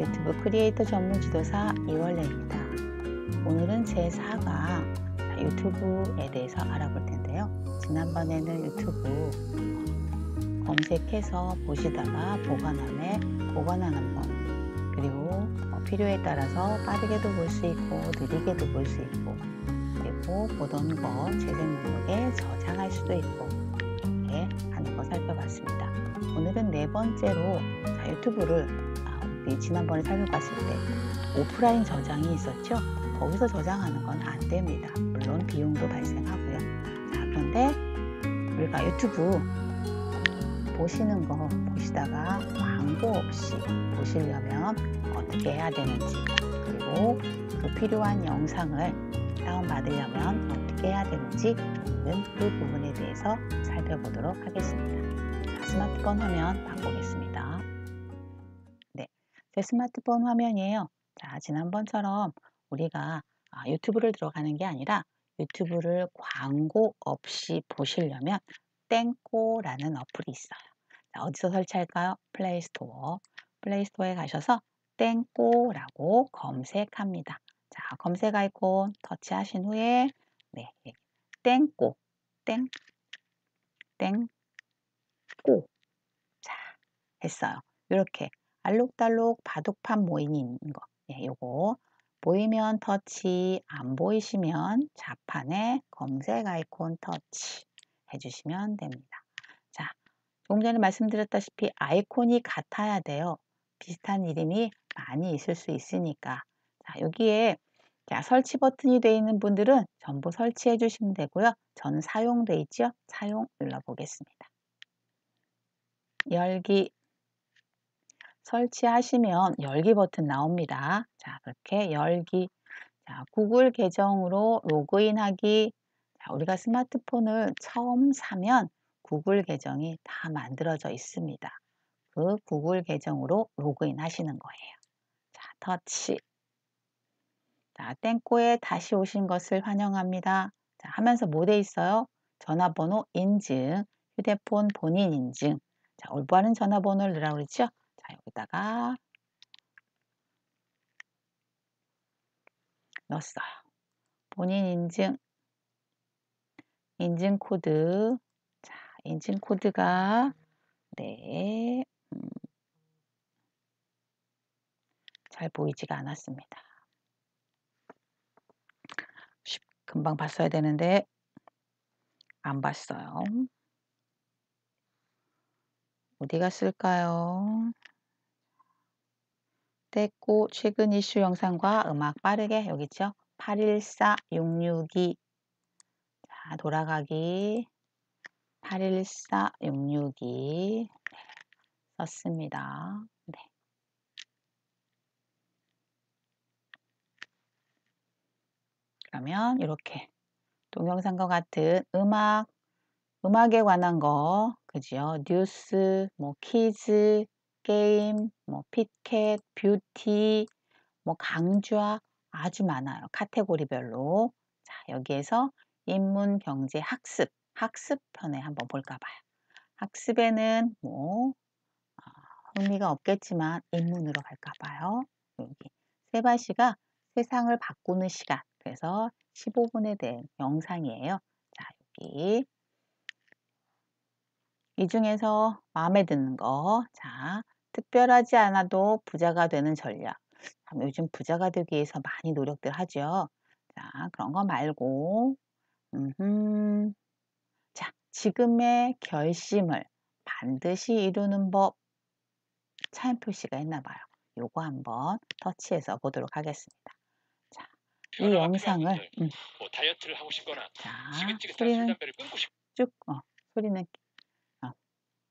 유튜브 크리에이터 전문 지도사 이월래입니다 오늘은 제4강 유튜브에 대해서 알아볼 텐데요 지난번에는 유튜브 검색해서 보시다가 보관함에 보관하는 법 그리고 뭐 필요에 따라서 빠르게도 볼 수 있고 느리게도 볼 수 있고 그리고 보던 거 재생 목록에 저장할 수도 있고 이렇게 하는 거 살펴봤습니다 오늘은 네 번째로 자, 유튜브를 우리 지난번에 살펴봤을 때 오프라인 저장이 있었죠. 거기서 저장하는 건 안 됩니다. 물론 비용도 발생하고요. 자, 그런데 우리가 유튜브 보시는 거 보시다가 광고 없이 보시려면 어떻게 해야 되는지 그리고 그 필요한 영상을 다운받으려면 어떻게 해야 되는지 오늘그 부분에 대해서 살펴보도록 하겠습니다. 스마트폰 화면 바꾸겠습니다. 제 스마트폰 화면이에요. 자, 지난번처럼 우리가 아, 유튜브를 들어가는 게 아니라 유튜브를 광고 없이 보시려면 땡꼬라는 어플이 있어요. 자, 어디서 설치할까요? 플레이스토어. 플레이스토어에 가셔서 땡꼬라고 검색합니다. 자, 검색 아이콘 터치하신 후에 네, 예, 땡꼬, 땡, 땡꼬. 자, 했어요. 이렇게 알록달록 바둑판 모이는 거. 예, 요거 보이면 터치, 안 보이시면 자판에 검색 아이콘 터치 해주시면 됩니다. 자, 조금 전에 말씀드렸다시피 아이콘이 같아야 돼요. 비슷한 이름이 많이 있을 수 있으니까. 자, 여기에 자, 설치 버튼이 되어 있는 분들은 전부 설치해 주시면 되고요. 전 사용돼 있죠? 사용 눌러보겠습니다. 열기 설치하시면 열기 버튼 나옵니다. 자, 그렇게 열기. 자, 구글 계정으로 로그인하기. 자, 우리가 스마트폰을 처음 사면 구글 계정이 다 만들어져 있습니다. 그 구글 계정으로 로그인 하시는 거예요. 자, 터치. 자, 땡꼬에 다시 오신 것을 환영합니다. 자, 하면서 뭐 돼 있어요? 전화번호 인증, 휴대폰 본인 인증. 자, 올바른 전화번호를 넣으라고 그랬죠? 여기다가 넣었어요. 본인 인증 인증 코드 자 인증 코드가 네. 음, 잘 보이지가 않았습니다. 금방 봤어야 되는데 안 봤어요. 어디 갔을까요? 됐고 최근 이슈 영상과 음악 빠르게 여기 있죠. 814, 662 자, 돌아가기 814, 662 썼습니다. 네. 그러면 이렇게 동영상과 같은 음악, 음악에 관한 거, 그지요? 뉴스, 뭐 퀴즈, 게임, 뭐 피켓, 뷰티, 뭐 강좌 아주 많아요. 카테고리별로. 자, 여기에서 인문, 경제, 학습, 학습편에 한번 볼까 봐요. 학습에는 뭐 어, 흥미가 없겠지만 인문으로 갈까 봐요. 여기 세바씨가 세상을 바꾸는 시간. 그래서 15분에 대한 영상이에요. 자, 여기 이 중에서 마음에 드는 거. 자, 특별하지 않아도 부자가 되는 전략. 요즘 부자가 되기 위해서 많이 노력들 하죠. 자, 그런 거 말고, 음흠. 자, 지금의 결심을 반드시 이루는 법. 차인표 씨가 있나 봐요. 요거 한번 터치해서 보도록 하겠습니다. 이 영상을 음. 뭐 다이어트를 하고 싶거나 자, 소리는 쭉 어, 소리는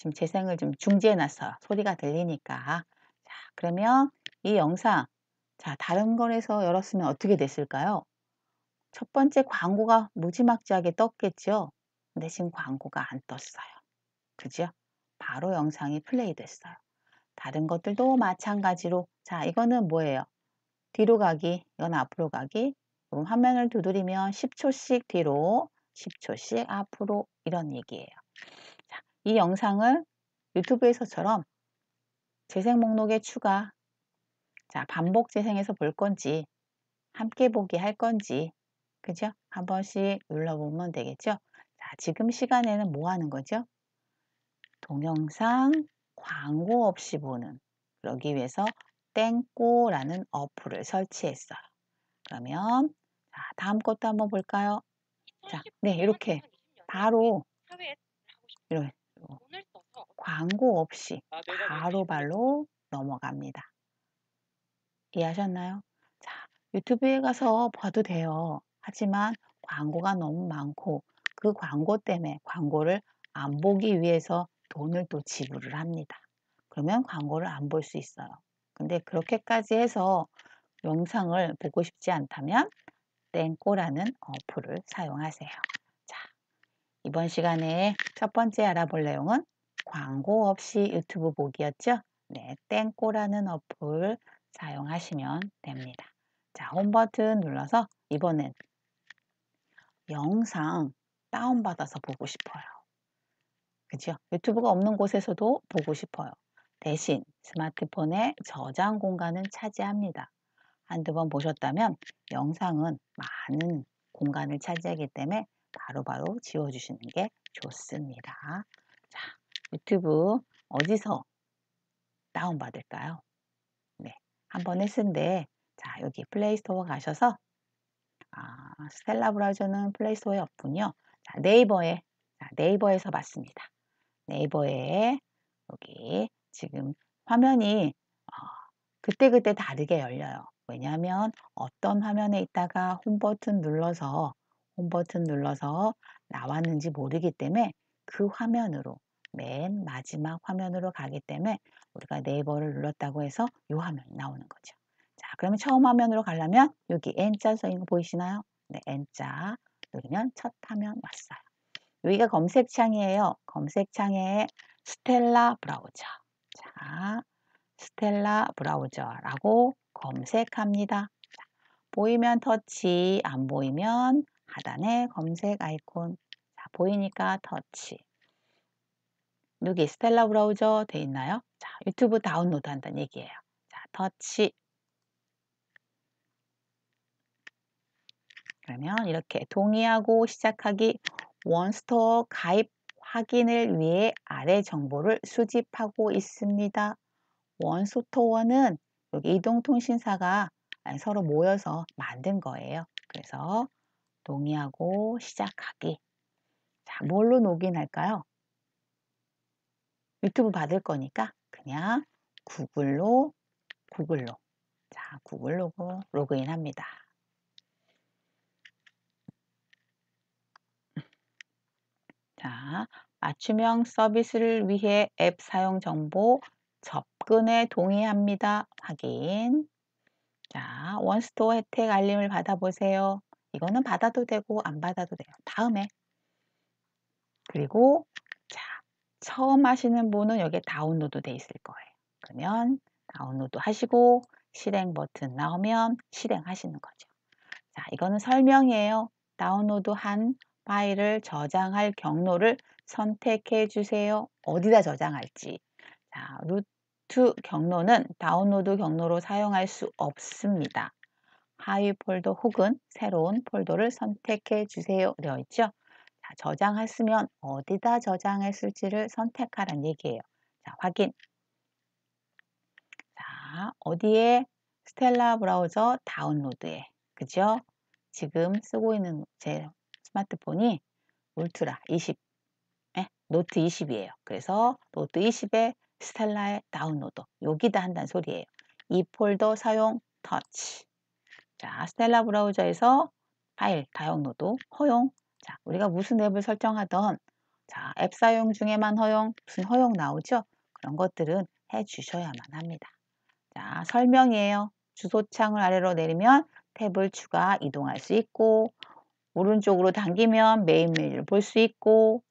지금 재생을 좀 중지해 놨어요. 소리가 들리니까. 자, 그러면 이 영상 자, 다른 거에서 열었으면 어떻게 됐을까요? 첫 번째 광고가 무지막지하게 떴겠죠? 근데 지금 광고가 안 떴어요. 그죠? 바로 영상이 플레이 됐어요. 다른 것들도 마찬가지로 자 이거는 뭐예요? 뒤로 가기, 이건 앞으로 가기 그럼 화면을 두드리면 10초씩 뒤로 10초씩 앞으로 이런 얘기예요. 이 영상을 유튜브에서처럼 재생 목록에 추가, 자 반복 재생해서 볼 건지 함께 보기 할 건지 그죠? 한 번씩 눌러보면 되겠죠? 자, 지금 시간에는 뭐 하는 거죠? 동영상 광고 없이 보는 그러기 위해서 땡꼬라는 어플을 설치했어요. 그러면 자, 다음 것도 한번 볼까요? 자, 네 이렇게 바로 이렇 광고 없이 아, 바로바로 넘어갑니다. 이해하셨나요? 자, 유튜브에 가서 봐도 돼요. 하지만 광고가 너무 많고 그 광고 때문에 광고를 안 보기 위해서 돈을 또 지불을 합니다. 그러면 광고를 안 볼 수 있어요. 근데 그렇게까지 해서 영상을 보고 싶지 않다면 땡꼬라는 어플을 사용하세요. 자, 이번 시간에 첫 번째 알아볼 내용은 광고 없이 유튜브 보기였죠? 네, 땡꼬라는 어플 사용하시면 됩니다. 자, 홈 버튼 눌러서 이번엔 영상 다운받아서 보고 싶어요. 그죠? 유튜브가 없는 곳에서도 보고 싶어요. 대신 스마트폰에 저장 공간은 차지합니다. 한두 번 보셨다면 영상은 많은 공간을 차지하기 때문에 바로바로 바로 지워주시는 게 좋습니다. 유튜브 어디서 다운받을까요? 네, 한 번 했는데 자 여기 플레이스토어 가셔서 아, 스텔라 브라우저는 플레이스토어에 없군요. 자, 네이버에 자, 네이버에서 봤습니다. 네이버에 여기 지금 화면이 어, 그때그때 다르게 열려요. 왜냐하면 어떤 화면에 있다가 홈 버튼 눌러서 홈 버튼 눌러서 나왔는지 모르기 때문에 그 화면으로 맨 마지막 화면으로 가기 때문에 우리가 네이버를 눌렀다고 해서 이 화면이 나오는 거죠. 자, 그러면 처음 화면으로 가려면 여기 N자 써 있는 거 보이시나요? 네, N자 누르면 첫 화면 왔어요. 여기가 검색창이에요. 검색창에 스텔라 브라우저. 자, 스텔라 브라우저라고 검색합니다. 자, 보이면 터치, 안 보이면 하단에 검색 아이콘. 자, 보이니까 터치. 여기 스텔라 브라우저 돼 있나요? 자, 유튜브 다운로드 한다는 얘기예요. 자, 터치. 그러면 이렇게 동의하고 시작하기 원스토어 가입 확인을 위해 아래 정보를 수집하고 있습니다. 원스토어는 여기 이동통신사가 서로 모여서 만든 거예요. 그래서 동의하고 시작하기. 자, 뭘로 녹인할까요 유튜브 받을 거니까 그냥 구글로 구글로 자 구글로 로그인합니다. 자 맞춤형 서비스를 위해 앱 사용 정보 접근에 동의합니다. 확인 자 원스토어 혜택 알림을 받아보세요. 이거는 받아도 되고 안 받아도 돼요. 다음에 그리고 처음 하시는 분은 여기에 다운로드 돼 있을 거예요. 그러면 다운로드 하시고 실행 버튼 나오면 실행하시는 거죠. 자, 이거는 설명이에요. 다운로드한 파일을 저장할 경로를 선택해 주세요. 어디다 저장할지. 자, 루트 경로는 다운로드 경로로 사용할 수 없습니다. 하위 폴더 혹은 새로운 폴더를 선택해 주세요. 되어 있죠? 저장했으면 어디다 저장했을지를 선택하란 얘기예요. 자, 확인. 자, 어디에 스텔라 브라우저 다운로드에. 그죠? 지금 쓰고 있는 제 스마트폰이 울트라 20, 에? 예? 노트 20이에요. 그래서 노트 20에 스텔라의 다운로드. 여기다 한다는 소리예요. 이 폴더 사용 터치. 자, 스텔라 브라우저에서 파일 다운로드 허용 자, 우리가 무슨 앱을 설정하던 자, 앱 사용 중에만 허용, 무슨 허용 나오죠? 그런 것들은 해 주셔야만 합니다. 자, 설명이에요. 주소창을 아래로 내리면 탭을 추가 이동할 수 있고 오른쪽으로 당기면 메인 메뉴를 볼 수 있고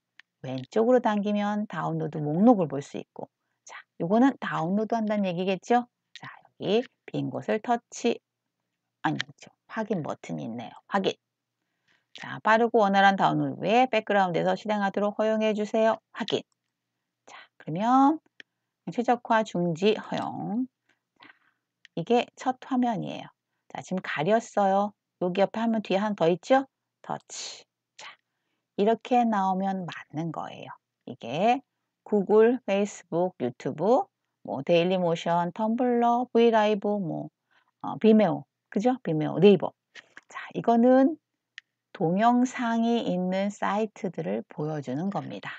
왼쪽으로 당기면 다운로드 목록을 볼 수 있고 자, 이거는 다운로드 한다는 얘기겠죠? 자, 여기 빈 곳을 터치 아니죠. 확인 버튼이 있네요. 확인. 자, 빠르고 원활한 다운로드 후에 백그라운드에서 실행하도록 허용해 주세요. 확인. 자, 그러면 최적화 중지 허용. 이게 첫 화면이에요. 자, 지금 가렸어요. 여기 옆에 화면 뒤에 한더 있죠? 터치. 자, 이렇게 나오면 맞는 거예요. 이게 구글, 페이스북, 유튜브, 뭐 데일리 모션, 텀블러, 브이라이브, 뭐 어, 비메오, 그죠? 비메오, 네이버. 자, 이거는 동영상이 있는 사이트들을 보여주는 겁니다.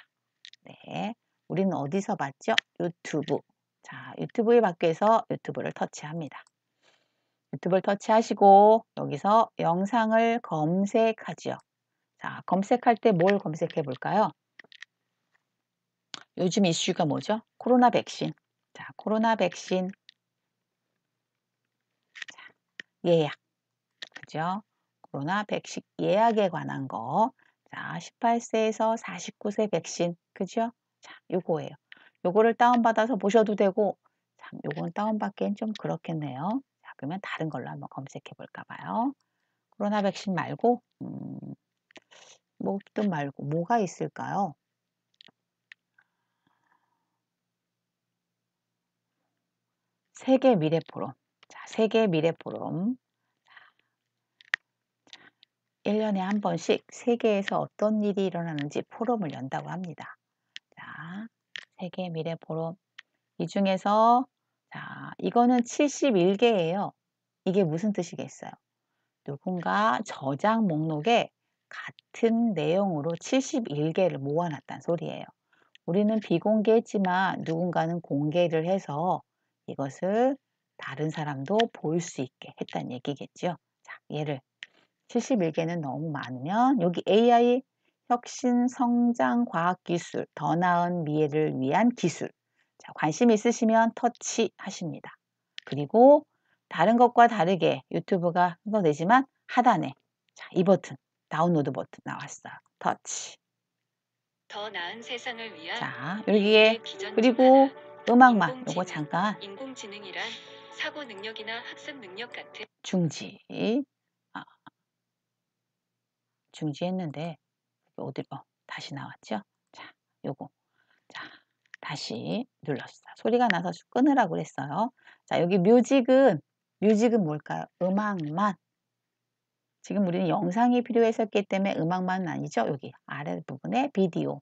네, 우리는 어디서 봤죠? 유튜브. 자, 유튜브의 밖에서 유튜브를 터치합니다. 유튜브를 터치하시고 여기서 영상을 검색하죠 자, 검색할 때 뭘 검색해 볼까요? 요즘 이슈가 뭐죠? 코로나 백신. 자, 코로나 백신. 자, 예약. 그죠? 코로나 백신 예약에 관한 거. 자, 18세에서 49세 백신. 그죠? 자, 요거예요. 요거를 다운받아서 보셔도 되고, 참, 요건 다운받기엔 좀 그렇겠네요. 자, 그러면 다른 걸로 한번 검색해 볼까 봐요. 코로나 백신 말고, 음, 뭐든 말고, 뭐가 있을까요? 세계 미래 포럼. 자, 세계 미래 포럼. 1년에 한 번씩 세계에서 어떤 일이 일어나는지 포럼을 연다고 합니다. 자, 세계 미래 포럼. 이 중에서 자, 이거는 71개예요. 이게 무슨 뜻이겠어요? 누군가 저장 목록에 같은 내용으로 71개를 모아놨다는 소리예요. 우리는 비공개했지만 누군가는 공개를 해서 이것을 다른 사람도 볼 수 있게 했다는 얘기겠죠. 자, 얘를 71개는 너무 많으면 여기 AI 혁신 성장 과학 기술 더 나은 미래를 위한 기술 자, 관심 있으시면 터치 하십니다. 그리고 다른 것과 다르게 유튜브가 한거 되지만 하단에 자, 이 버튼 다운로드 버튼 나왔어요. 터치 더 나은 세상을 위한 자 여기에 그리고 음악만 요거 잠깐 인공지능이란 사고 능력이나 학습 능력 같은 중지 중지했는데 어디 어, 다시 나왔죠? 자, 요거. 자, 다시 눌렀어니 소리가 나서 끊으라고 그랬어요. 자, 여기 뮤직은 뮤직은 뭘까요? 음악만. 지금 우리는 영상이 필요했었기 때문에 음악만은 아니죠. 여기 아래 부분에 비디오.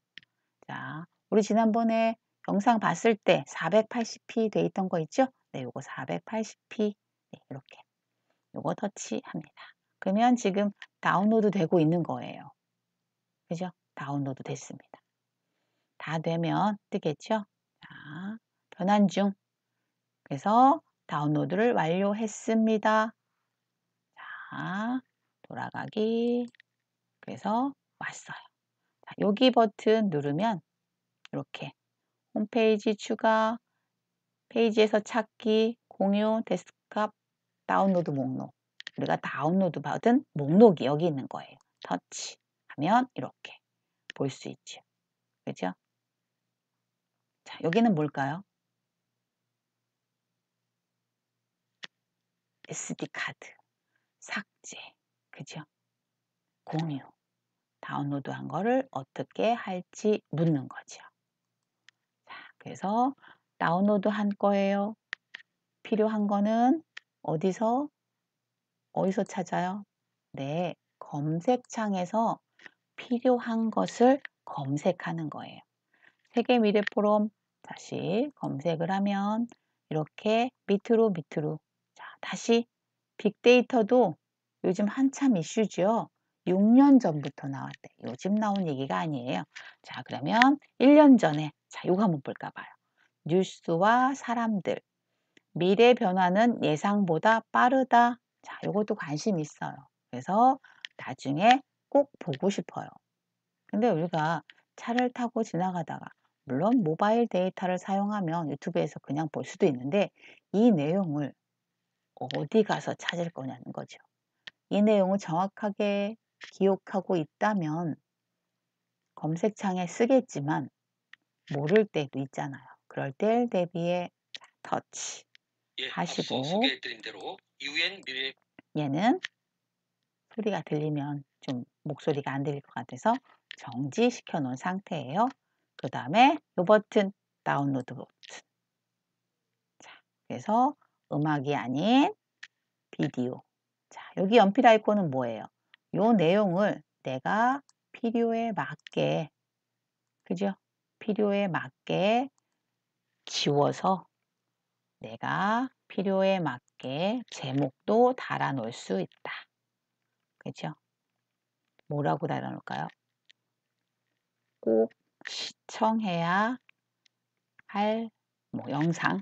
자, 우리 지난번에 영상 봤을 때 480p 돼 있던 거 있죠? 네, 요거 480p. 네, 이렇게. 요거 터치합니다. 그러면 지금 다운로드 되고 있는 거예요. 그죠? 다운로드 됐습니다. 다 되면 뜨겠죠? 자, 변환 중. 그래서 다운로드를 완료했습니다. 자, 돌아가기. 그래서 왔어요. 자, 여기 버튼 누르면 이렇게 홈페이지 추가, 페이지에서 찾기, 공유, 데스크탑, 다운로드 목록 우리가 다운로드 받은 목록이 여기 있는 거예요. 터치 하면 이렇게 볼 수 있죠. 그죠? 자, 여기는 뭘까요? SD카드, 삭제, 그죠? 공유, 다운로드한 거를 어떻게 할지 묻는 거죠. 자, 그래서 다운로드한 거예요. 필요한 거는 어디서 어디서 찾아요? 네, 검색창에서 필요한 것을 검색하는 거예요. 세계 미래 포럼 다시 검색을 하면 이렇게 밑으로 밑으로 자 다시 빅데이터도 요즘 한참 이슈죠. 6년 전부터 나왔대. 요즘 나온 얘기가 아니에요. 자 그러면 1년 전에 자 요거 한번 볼까 봐요. 뉴스와 사람들 미래 변화는 예상보다 빠르다. 자, 요것도 관심 있어요. 그래서 나중에 꼭 보고 싶어요. 근데 우리가 차를 타고 지나가다가 물론 모바일 데이터를 사용하면 유튜브에서 그냥 볼 수도 있는데 이 내용을 어디 가서 찾을 거냐는 거죠. 이 내용을 정확하게 기억하고 있다면 검색창에 쓰겠지만 모를 때도 있잖아요. 그럴 때 대비해 터치 예, 하시고 유엔 밀 얘는 소리가 들리면 좀 목소리가 안 들릴 것 같아서 정지시켜 놓은 상태예요. 그 다음에 요 버튼 다운로드 버튼 자, 그래서 음악이 아닌 비디오 자, 여기 연필 아이콘은 뭐예요? 요 내용을 내가 필요에 맞게 그죠? 필요에 맞게 지워서 내가 필요에 맞게 제목도 달아 놓을 수 있다. 그죠? 뭐라고 달아 놓을까요? 꼭 시청해야 할뭐 영상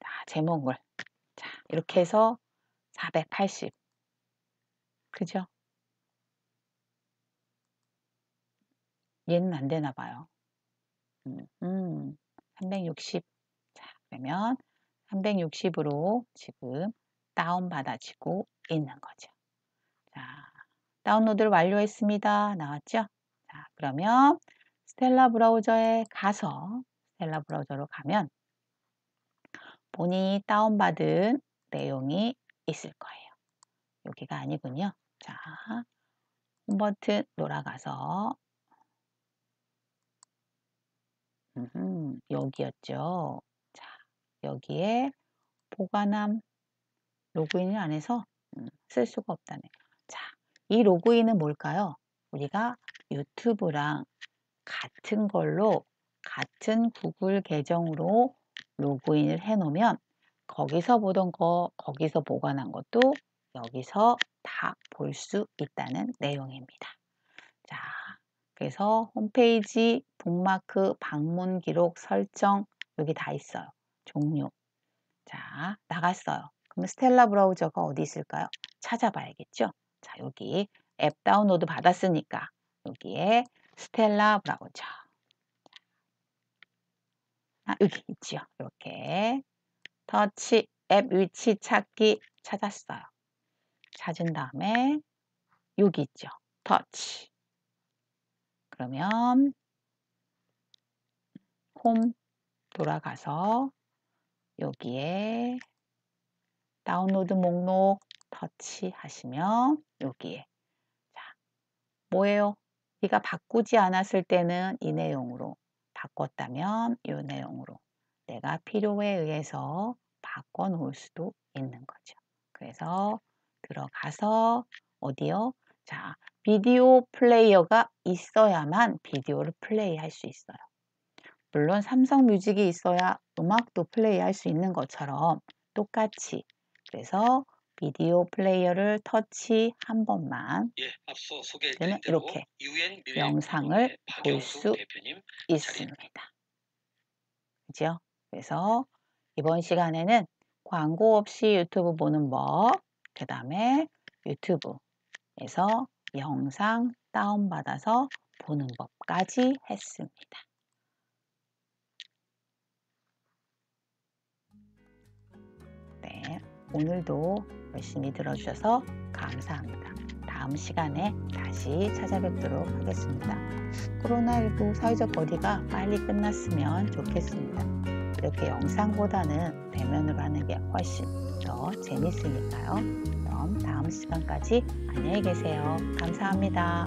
자, 제목을 자, 이렇게 해서 480 그죠? 얘는 안 되나 봐요. 음, 음 360. 자, 그러면 360으로 지금 다운받아지고 있는 거죠. 자, 다운로드를 완료했습니다. 나왔죠? 자, 그러면 스텔라 브라우저에 가서 스텔라 브라우저로 가면 본인이 다운받은 내용이 있을 거예요. 여기가 아니군요. 자, 홈 버튼 돌아가서 음흠, 여기였죠. 여기에 보관함 로그인을 안 해서 음, 쓸 수가 없다네. 자, 이 로그인은 뭘까요? 우리가 유튜브랑 같은 걸로 같은 구글 계정으로 로그인을 해놓으면 거기서 보던 거, 거기서 보관한 것도 여기서 다 볼 수 있다는 내용입니다. 자, 그래서 홈페이지 북마크 방문 기록 설정 여기 다 있어요. 종료. 자, 나갔어요. 그럼 스텔라 브라우저가 어디 있을까요? 찾아봐야겠죠? 자, 여기 앱 다운로드 받았으니까 여기에 스텔라 브라우저. 아, 여기 있죠 이렇게 터치 앱 위치 찾기 찾았어요. 찾은 다음에 여기 있죠. 터치. 그러면 홈 돌아가서 여기에 다운로드 목록 터치하시면 여기에 자 뭐예요? 네가 바꾸지 않았을 때는 이 내용으로 바꿨다면 이 내용으로 내가 필요에 의해서 바꿔 놓을 수도 있는 거죠. 그래서 들어가서 어디요? 자 비디오 플레이어가 있어야만 비디오를 플레이할 수 있어요. 물론 삼성 뮤직이 있어야 음악도 플레이할 수 있는 것처럼 똑같이 그래서 비디오 플레이어를 터치 한 번만 예, 앞서 소개해드린 대로 이렇게 UN 영상을 볼 수 있습니다. 그죠? 그래서 이번 시간에는 광고 없이 유튜브 보는 법, 그 다음에 유튜브에서 영상 다운받아서 보는 법까지 했습니다. 오늘도 열심히 들어주셔서 감사합니다. 다음 시간에 다시 찾아뵙도록 하겠습니다. 코로나19 사회적 거리가 빨리 끝났으면 좋겠습니다. 이렇게 영상보다는 대면으로 하는 게 훨씬 더 재밌으니까요. 그럼 다음 시간까지 안녕히 계세요. 감사합니다.